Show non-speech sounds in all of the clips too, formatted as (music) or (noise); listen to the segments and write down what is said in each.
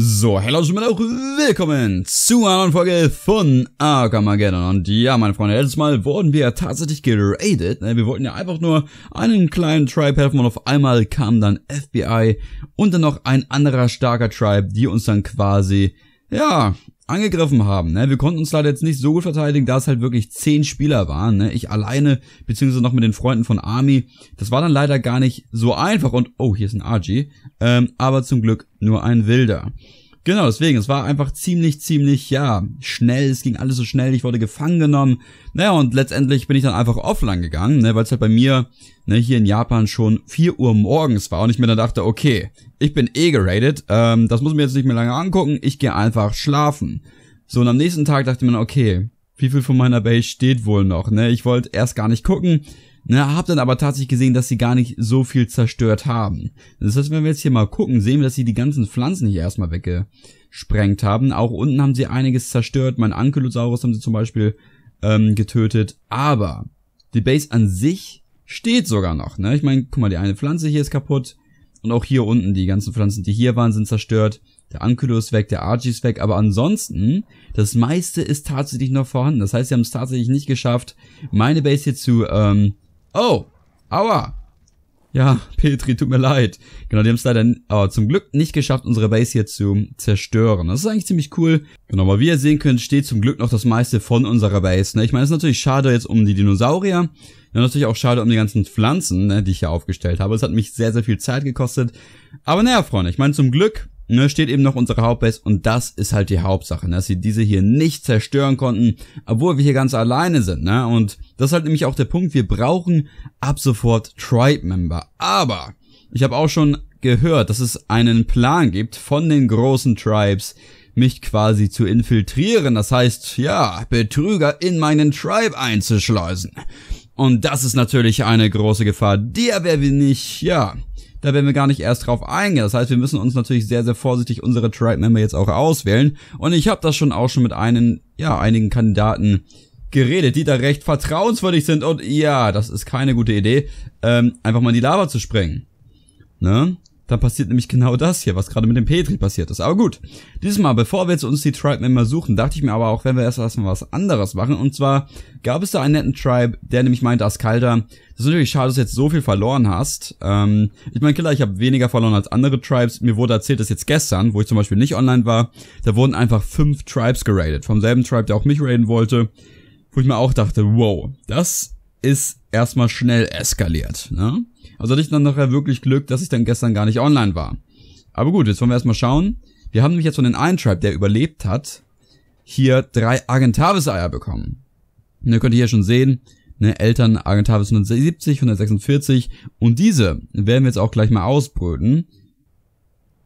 So, hello und willkommen zu einer neuen Folge von Arkhamageddon. Und ja, meine Freunde, letztes Mal wurden wir tatsächlich geradet. Ne, wir wollten ja einfach nur einen kleinen Tribe helfen und auf einmal kam dann FBI und dann noch ein anderer starker Tribe, die uns dann quasi ja, angegriffen haben. Ne? Wir konnten uns leider jetzt nicht so gut verteidigen, da es halt wirklich zehn Spieler waren. Ne? Ich alleine, beziehungsweise noch mit den Freunden von Army. Das war dann leider gar nicht so einfach. Und, oh, hier ist ein Argy. Ähm, aber zum Glück nur ein Wilder. Genau, deswegen, es war einfach ziemlich, ziemlich, ja, schnell, es ging alles so schnell, ich wurde gefangen genommen. Naja, und letztendlich bin ich dann einfach offline gegangen, ne, weil es halt bei mir, ne, hier in Japan schon 4 Uhr morgens war und ich mir dann dachte, okay, ich bin eh geradet, ähm, das muss ich mir jetzt nicht mehr lange angucken, ich gehe einfach schlafen. So, und am nächsten Tag dachte ich mir, okay, wie viel von meiner Base steht wohl noch, ne? Ich wollte erst gar nicht gucken, ne? Hab dann aber tatsächlich gesehen, dass sie gar nicht so viel zerstört haben. Das heißt, wenn wir jetzt hier mal gucken, sehen wir, dass sie die ganzen Pflanzen hier erstmal weggesprengt haben. Auch unten haben sie einiges zerstört. Mein Ankylosaurus haben sie zum Beispiel ähm, getötet. Aber die Base an sich steht sogar noch, ne? Ich meine, guck mal, die eine Pflanze hier ist kaputt. Und auch hier unten, die ganzen Pflanzen, die hier waren, sind zerstört. Der Ankylo ist weg, der Archie ist weg, aber ansonsten, das meiste ist tatsächlich noch vorhanden. Das heißt, sie haben es tatsächlich nicht geschafft, meine Base hier zu, ähm, oh, aua, ja, Petri, tut mir leid. Genau, die haben es leider aber zum Glück nicht geschafft, unsere Base hier zu zerstören. Das ist eigentlich ziemlich cool. Genau, aber wie ihr sehen könnt, steht zum Glück noch das meiste von unserer Base. Ne? Ich meine, es ist natürlich schade jetzt um die Dinosaurier. Ja, natürlich auch schade um die ganzen Pflanzen, ne, die ich hier aufgestellt habe. Es hat mich sehr, sehr viel Zeit gekostet. Aber naja, Freunde, ich meine, zum Glück ne, steht eben noch unsere Hauptbase und das ist halt die Hauptsache, ne, dass sie diese hier nicht zerstören konnten, obwohl wir hier ganz alleine sind, ne, und das ist halt nämlich auch der Punkt, wir brauchen ab sofort Tribe-Member, aber ich habe auch schon gehört, dass es einen Plan gibt von den großen Tribes, mich quasi zu infiltrieren, das heißt, ja, Betrüger in meinen Tribe einzuschleusen. Und das ist natürlich eine große Gefahr, der wäre wir nicht, ja, da werden wir gar nicht erst drauf eingehen. Das heißt, wir müssen uns natürlich sehr, sehr vorsichtig unsere Tribe-Member jetzt auch auswählen. Und ich habe das schon auch schon mit einen, ja, einigen Kandidaten geredet, die da recht vertrauenswürdig sind. Und ja, das ist keine gute Idee, ähm, einfach mal in die Lava zu sprengen. Ne? Dann passiert nämlich genau das hier, was gerade mit dem Petri passiert ist. Aber gut, dieses Mal, bevor wir jetzt uns die Tribe-Member suchen, dachte ich mir aber auch, wenn wir erst erstmal was anderes machen. Und zwar gab es da einen netten Tribe, der nämlich meinte, Askalda, das ist natürlich schade, dass du jetzt so viel verloren hast. Ähm, ich meine, Killer, ich habe weniger verloren als andere Tribes. Mir wurde erzählt, dass jetzt gestern, wo ich zum Beispiel nicht online war, da wurden einfach fünf Tribes geradet. Vom selben Tribe, der auch mich raiden wollte. Wo ich mir auch dachte, wow, das ist erstmal schnell eskaliert. Ne? Also hatte ich dann nachher wirklich Glück, dass ich dann gestern gar nicht online war. Aber gut, jetzt wollen wir erstmal schauen. Wir haben nämlich jetzt von den einen Tribe, der überlebt hat, hier drei Argentavis-Eier bekommen. Und ihr könnt hier schon sehen, ne, Eltern Argentavis 170, 146 und diese werden wir jetzt auch gleich mal ausbrüten.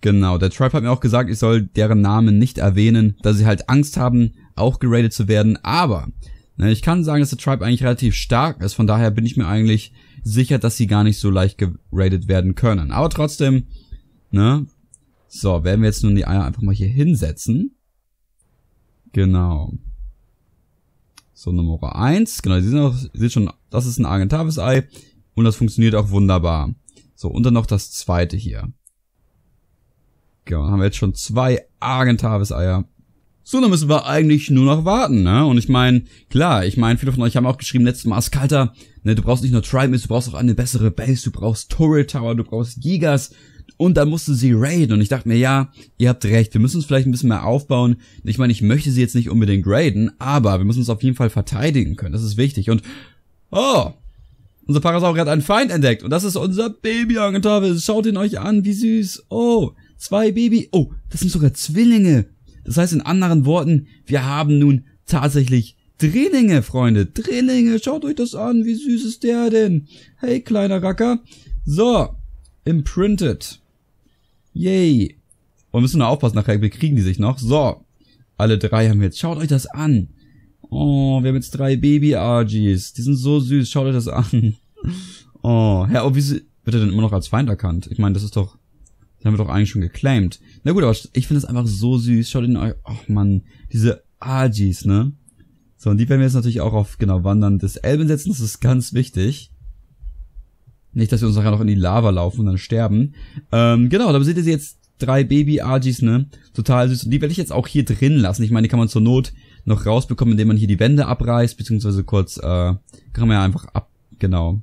Genau, der Tribe hat mir auch gesagt, ich soll deren Namen nicht erwähnen, da sie halt Angst haben, auch geradet zu werden, aber Ne, ich kann sagen, dass der Tribe eigentlich relativ stark ist, von daher bin ich mir eigentlich sicher, dass sie gar nicht so leicht geradet werden können. Aber trotzdem, ne? So, werden wir jetzt nun die Eier einfach mal hier hinsetzen. Genau. So, Nummer eins, Genau, ihr seht, schon, das ist ein Argentavis Ei und das funktioniert auch wunderbar. So, und dann noch das zweite hier. Genau, haben wir jetzt schon zwei Argentavis Eier so, dann müssen wir eigentlich nur noch warten, ne? Und ich meine, klar, ich meine, viele von euch haben auch geschrieben, letztes Mal, Skalter, ne, du brauchst nicht nur tri Trimates, du brauchst auch eine bessere Base, du brauchst Turret Tower, du brauchst Gigas und dann musste sie raiden und ich dachte mir, ja, ihr habt recht, wir müssen uns vielleicht ein bisschen mehr aufbauen. Ich meine, ich möchte sie jetzt nicht unbedingt raiden, aber wir müssen uns auf jeden Fall verteidigen können, das ist wichtig und, oh, unser Parasaurier hat einen Feind entdeckt und das ist unser Baby Angetavis. Schaut ihn euch an, wie süß. Oh, zwei Baby. Oh, das sind sogar Zwillinge. Das heißt in anderen Worten, wir haben nun tatsächlich Drillinge, Freunde. Drillinge, schaut euch das an. Wie süß ist der denn? Hey, kleiner Racker. So, imprinted. Yay. Und wir müssen nur aufpassen, nachher bekriegen die sich noch. So, alle drei haben wir jetzt. Schaut euch das an. Oh, wir haben jetzt drei Baby-Argies. Die sind so süß. Schaut euch das an. Oh, Herr, oh, wie sie... Wird er denn immer noch als Feind erkannt? Ich meine, das ist doch... Den haben wir doch eigentlich schon geclaimed. Na gut, aber ich finde es einfach so süß. Schaut in euch, ach man, diese Argies, ne? So, und die werden wir jetzt natürlich auch auf, genau, Wandern des Elben setzen. Das ist ganz wichtig. Nicht, dass wir uns nachher noch in die Lava laufen und dann sterben. Ähm, genau, da seht ihr sie jetzt drei Baby-Argies, ne? Total süß. Und die werde ich jetzt auch hier drin lassen. Ich meine, die kann man zur Not noch rausbekommen, indem man hier die Wände abreißt, beziehungsweise kurz, äh, kann man ja einfach ab, genau,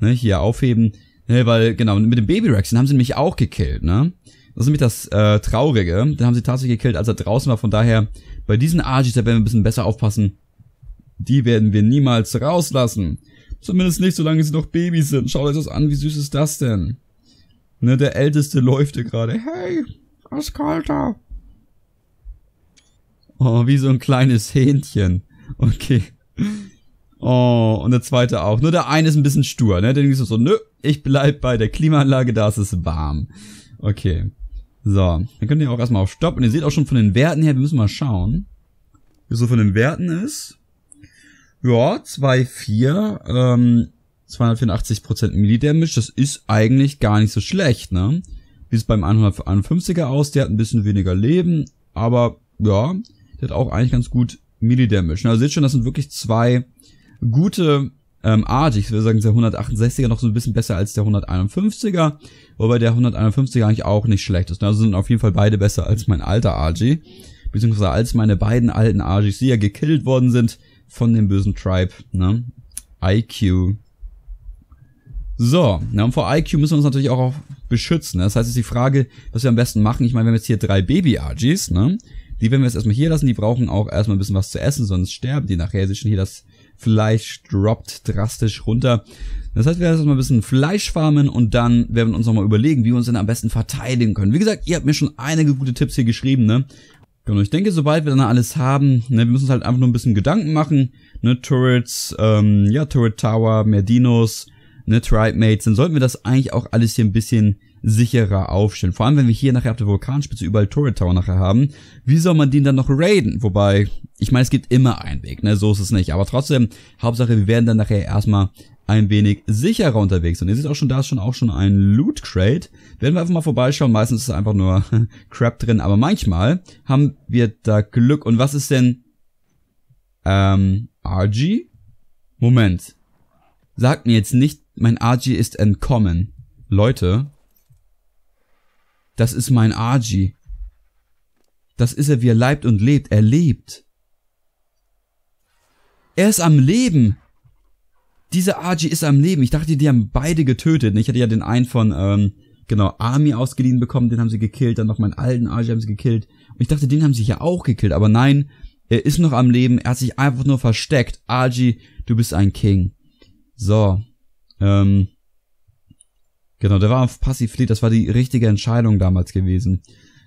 ne, hier aufheben. Nee, weil, genau, mit dem Baby Rex, den haben sie nämlich auch gekillt, ne? Das ist nämlich das äh, Traurige. Den haben sie tatsächlich gekillt, als er draußen war. Von daher, bei diesen Argies, da werden wir ein bisschen besser aufpassen. Die werden wir niemals rauslassen. Zumindest nicht, solange sie noch Babys sind. Schaut euch das an, wie süß ist das denn? Ne, der Älteste läuft hier gerade. Hey, was kalter. Oh, wie so ein kleines Hähnchen. Okay. Oh, und der zweite auch. Nur der eine ist ein bisschen stur, ne? Der ist so, nö, ich bleib bei der Klimaanlage, da ist es warm. Okay. So, dann könnt ihr auch erstmal auf Stopp. Und ihr seht auch schon von den Werten her, wir müssen mal schauen, wie so von den Werten ist. Ja, 2, 4, ähm, 284% Millidamage, das ist eigentlich gar nicht so schlecht, ne? Wie es beim 151er aus, der hat ein bisschen weniger Leben, aber ja, der hat auch eigentlich ganz gut Millidamage. Ne? Na, also ihr seht schon, das sind wirklich zwei gute ähm, Art. Ich würde sagen, der 168er noch so ein bisschen besser als der 151er, wobei der 151er eigentlich auch nicht schlecht ist. Also sind auf jeden Fall beide besser als mein alter RG, beziehungsweise als meine beiden alten RGs, die ja gekillt worden sind von dem bösen Tribe, ne? IQ. So, na und vor IQ müssen wir uns natürlich auch beschützen. Ne? Das heißt, es ist die Frage, was wir am besten machen. Ich meine, wir haben jetzt hier drei Baby-RGs, ne? Die werden wir jetzt erstmal hier lassen. Die brauchen auch erstmal ein bisschen was zu essen, sonst sterben die nachher. Sie schon hier das Fleisch droppt drastisch runter. Das heißt, wir werden erstmal ein bisschen Fleisch farmen und dann werden wir uns nochmal überlegen, wie wir uns denn am besten verteidigen können. Wie gesagt, ihr habt mir schon einige gute Tipps hier geschrieben, ne? Genau, ich denke, sobald wir dann alles haben, ne, wir müssen uns halt einfach nur ein bisschen Gedanken machen, ne, Turrets, ähm, ja, Turret Tower, mehr Dinos, ne, Tribe Mates, dann sollten wir das eigentlich auch alles hier ein bisschen sicherer aufstellen. Vor allem, wenn wir hier nachher auf der Vulkanspitze überall Turret Tower nachher haben. Wie soll man den dann noch raiden? Wobei, ich meine, es gibt immer einen Weg, ne? So ist es nicht. Aber trotzdem, Hauptsache, wir werden dann nachher erstmal ein wenig sicherer unterwegs. Und ihr seht auch schon, da ist schon auch schon ein Loot Crate. Werden wir einfach mal vorbeischauen. Meistens ist einfach nur (laughs) Crap drin. Aber manchmal haben wir da Glück. Und was ist denn, ähm, RG? Moment. Sagt mir jetzt nicht, mein RG ist entkommen. Leute, das ist mein Argy. Das ist er, wie er leibt und lebt. Er lebt. Er ist am Leben. Dieser Argy ist am Leben. Ich dachte, die haben beide getötet. Ich hatte ja den einen von, ähm, genau, Army ausgeliehen bekommen, den haben sie gekillt. Dann noch meinen alten Argy haben sie gekillt. Und ich dachte, den haben sie ja auch gekillt. Aber nein, er ist noch am Leben. Er hat sich einfach nur versteckt. Argy, du bist ein King. So. Ähm. Genau, der war auf Passivfleet, das war die richtige Entscheidung damals gewesen.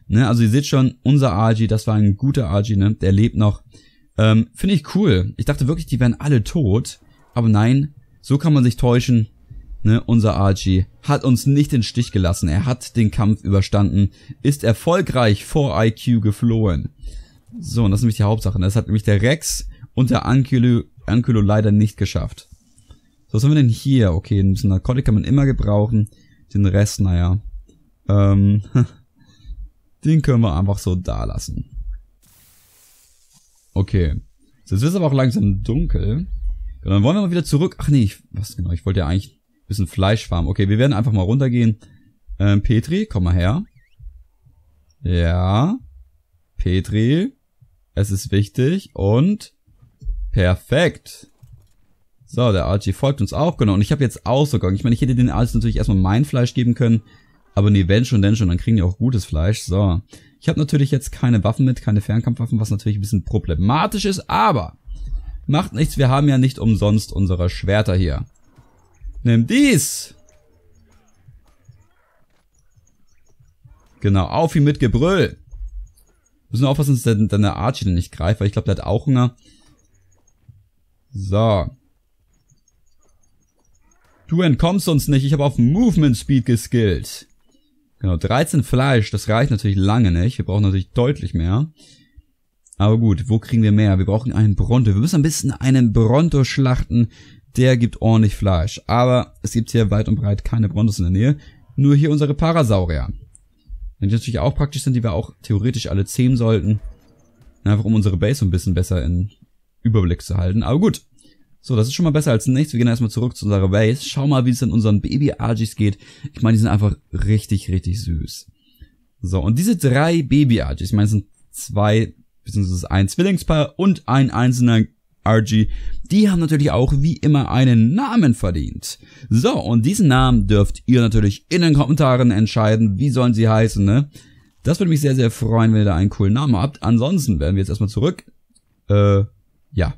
Ne, also ihr seht schon, unser RG, das war ein guter RG, ne? Der lebt noch. Ähm, Finde ich cool. Ich dachte wirklich, die wären alle tot. Aber nein, so kann man sich täuschen. Ne, unser Archie hat uns nicht in den Stich gelassen. Er hat den Kampf überstanden, ist erfolgreich vor IQ geflohen. So, und das ist nämlich die Hauptsache. Ne? Das hat nämlich der Rex und der Ankylo, Ankylo leider nicht geschafft was haben wir denn hier? Okay, ein bisschen Narkotik kann man immer gebrauchen. Den Rest, naja. Ähm, (laughs) den können wir einfach so da lassen. Okay. So, jetzt wird es aber auch langsam dunkel. Ja, dann wollen wir mal wieder zurück. Ach nee, ich, was genau, ich wollte ja eigentlich ein bisschen Fleisch farmen. Okay, wir werden einfach mal runtergehen. Ähm, Petri, komm mal her. Ja. Petri. Es ist wichtig. Und perfekt. So, der Archie folgt uns auch, genau. Und ich habe jetzt Außergang. Ich meine, ich hätte den Archie natürlich erstmal mein Fleisch geben können. Aber nee, wenn schon, denn schon, dann kriegen die auch gutes Fleisch. So. Ich habe natürlich jetzt keine Waffen mit, keine Fernkampfwaffen, was natürlich ein bisschen problematisch ist, aber macht nichts, wir haben ja nicht umsonst unsere Schwerter hier. Nimm dies! Genau, auf ihn mit Gebrüll! Müssen wir aufpassen, dass der, der Archie denn nicht greift, weil ich glaube, der hat auch Hunger. So. Du entkommst uns nicht. Ich habe auf Movement Speed geskillt. Genau, 13 Fleisch. Das reicht natürlich lange nicht. Wir brauchen natürlich deutlich mehr. Aber gut, wo kriegen wir mehr? Wir brauchen einen Bronto. Wir müssen ein bisschen einen Bronto schlachten. Der gibt ordentlich Fleisch. Aber es gibt hier weit und breit keine Brontos in der Nähe. Nur hier unsere Parasaurier. Die natürlich auch praktisch sind, die wir auch theoretisch alle zähmen sollten. Einfach um unsere Base ein bisschen besser in Überblick zu halten. Aber gut, so, das ist schon mal besser als nichts. Wir gehen erstmal zurück zu unserer Base. Schau mal, wie es in unseren Baby-Argis geht. Ich meine, die sind einfach richtig, richtig süß. So, und diese drei Baby-Argis, ich meine, es sind zwei, beziehungsweise ein Zwillingspaar und ein einzelner RG, die haben natürlich auch wie immer einen Namen verdient. So, und diesen Namen dürft ihr natürlich in den Kommentaren entscheiden, wie sollen sie heißen, ne? Das würde mich sehr, sehr freuen, wenn ihr da einen coolen Namen habt. Ansonsten werden wir jetzt erstmal zurück. Äh, ja.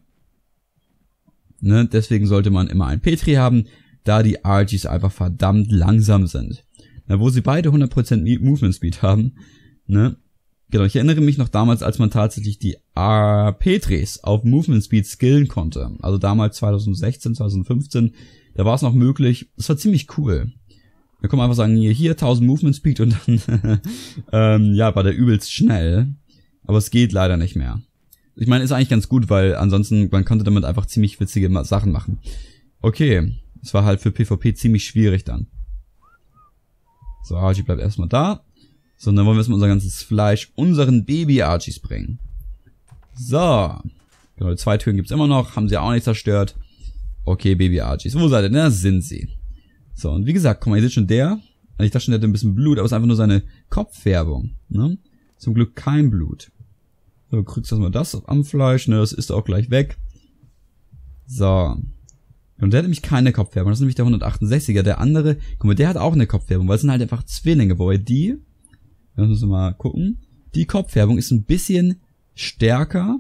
Ne? Deswegen sollte man immer ein Petri haben, da die RGs einfach verdammt langsam sind. Na, wo sie beide 100% Movement Speed haben, ne? Genau, ich erinnere mich noch damals, als man tatsächlich die R Petris auf Movement Speed skillen konnte. Also damals 2016, 2015, da war es noch möglich. Es war ziemlich cool. Da kann man einfach sagen, hier, hier 1000 Movement Speed und dann, (laughs) ähm, ja, war der übelst schnell. Aber es geht leider nicht mehr. Ich meine, ist eigentlich ganz gut, weil ansonsten, man konnte damit einfach ziemlich witzige Sachen machen. Okay, es war halt für PvP ziemlich schwierig dann. So, Archie bleibt erstmal da. So, und dann wollen wir erstmal unser ganzes Fleisch unseren Baby-Archies bringen. So. Genau, zwei Türen gibt's immer noch. Haben sie auch nicht zerstört. Okay, Baby-Archies. Wo seid ihr denn? Da sind sie. So, und wie gesagt, guck mal, ihr seht schon der. Also ich dachte schon, der hatte ein bisschen Blut, aber es ist einfach nur seine Kopffärbung. Ne? Zum Glück kein Blut. So, kriegst du erstmal das am Fleisch, ne, das ist auch gleich weg. So. Und der hat nämlich keine Kopfwerbung, das ist nämlich der 168er. Der andere, guck mal, der hat auch eine Kopfwerbung, weil es sind halt einfach Zwillinge, wobei die, das müssen mal gucken, die Kopfwerbung ist ein bisschen stärker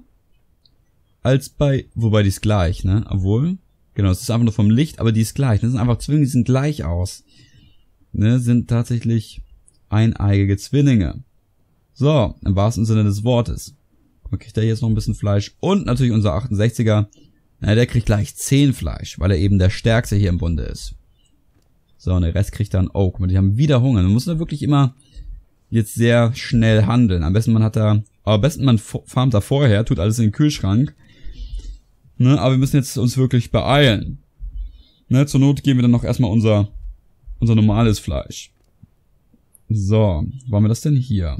als bei, wobei die ist gleich, ne, obwohl, genau, es ist einfach nur vom Licht, aber die ist gleich, ne, das sind einfach Zwillinge, die sind gleich aus. Ne, sind tatsächlich eineigige Zwillinge. So, im wahrsten Sinne des Wortes. Man kriegt da jetzt noch ein bisschen Fleisch. Und natürlich unser 68er. Na, der kriegt gleich 10 Fleisch, weil er eben der Stärkste hier im Bunde ist. So, und der Rest kriegt dann, oh, guck die haben wieder Hunger. Man muss da wirklich immer jetzt sehr schnell handeln. Am besten man hat da, am besten man farmt da vorher, tut alles in den Kühlschrank. Ne, aber wir müssen jetzt uns wirklich beeilen. Ne, zur Not geben wir dann noch erstmal unser, unser normales Fleisch. So, wo haben wir das denn hier?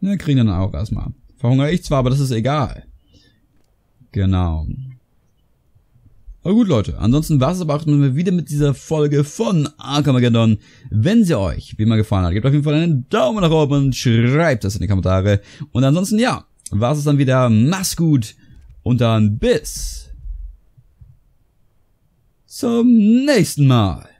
Ne, kriegen dann auch erstmal. Verhungere ich zwar, aber das ist egal. Genau. Aber gut, Leute. Ansonsten war es aber auch wir wieder mit dieser Folge von Arkhamageddon. Wenn sie euch wie immer gefallen hat, gebt auf jeden Fall einen Daumen nach oben und schreibt das in die Kommentare. Und ansonsten, ja, war es dann wieder. Mach's gut und dann bis zum nächsten Mal.